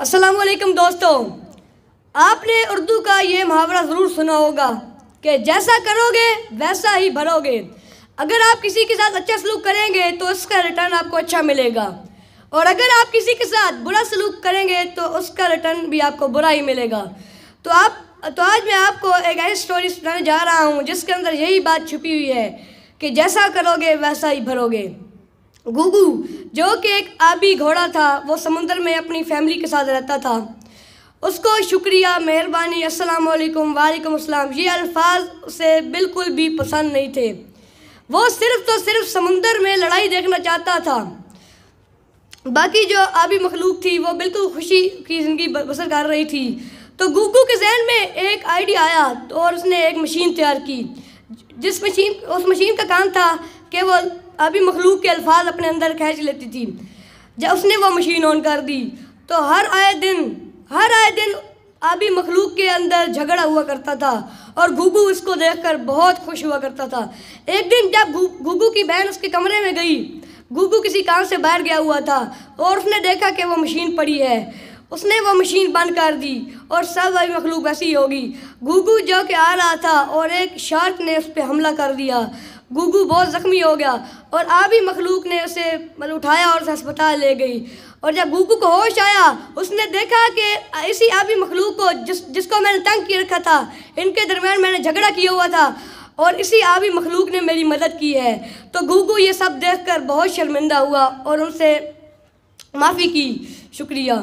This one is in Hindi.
असलम दोस्तों आपने उर्दू का ये मुहावरा ज़रूर सुना होगा कि जैसा करोगे वैसा ही भरोगे अगर आप किसी के साथ अच्छा सलूक करेंगे तो उसका रिटर्न आपको अच्छा मिलेगा और अगर आप किसी के साथ बुरा सलूक करेंगे तो उसका रिटर्न भी आपको बुरा ही मिलेगा तो आप तो आज मैं आपको एक ऐसी स्टोरी सुनाने जा रहा हूँ जिसके अंदर यही बात छुपी हुई है कि जैसा करोगे वैसा ही भरोगे गुगू जो कि एक आबी घोड़ा था वो समुंदर में अपनी फैमिली के साथ रहता था उसको शुक्रिया मेहरबानी अस्सलाम वालेकुम वालेकुम अस्सलाम ये अल्फाज उसे बिल्कुल भी पसंद नहीं थे वो सिर्फ तो सिर्फ समुंदर में लड़ाई देखना चाहता था बाकी जो आबी मखलूक थी वो बिल्कुल खुशी की ज़िंदगी बसर कर रही थी तो गुगू के जहन में एक आइडिया आया तो और उसने एक मशीन तैयार की जिस मशीन उस मशीन का काम था केवल अभी मखलूक के अल्फाज अपने अंदर खींच लेती थी जब उसने वो मशीन ऑन कर दी तो हर आए दिन हर आए दिन अभी मखलूक के अंदर झगड़ा हुआ करता था और घूगू इसको देखकर बहुत खुश हुआ करता था एक दिन जब घूगू की बहन उसके कमरे में गई घूगू किसी काम से बाहर गया हुआ था और उसने देखा कि वो मशीन पड़ी है उसने वो मशीन बंद कर दी और सब अभी मखलूक ऐसी होगी घूगू जो कि आ रहा था और एक शार्क ने उस पर हमला कर दिया गूगू बहुत ज़ख्मी हो गया और आबी मखलूक ने उसे मतलब उठाया और उसे अस्पताल ले गई और जब गूगू को होश आया उसने देखा कि इसी आबी मखलूक को जिस जिसको मैंने तंग किए रखा था इनके दरमियान मैंने झगड़ा किया हुआ था और इसी आबी मखलूक ने मेरी मदद की है तो गूगू ये सब देखकर बहुत शर्मिंदा हुआ और उनसे माफ़ी की शुक्रिया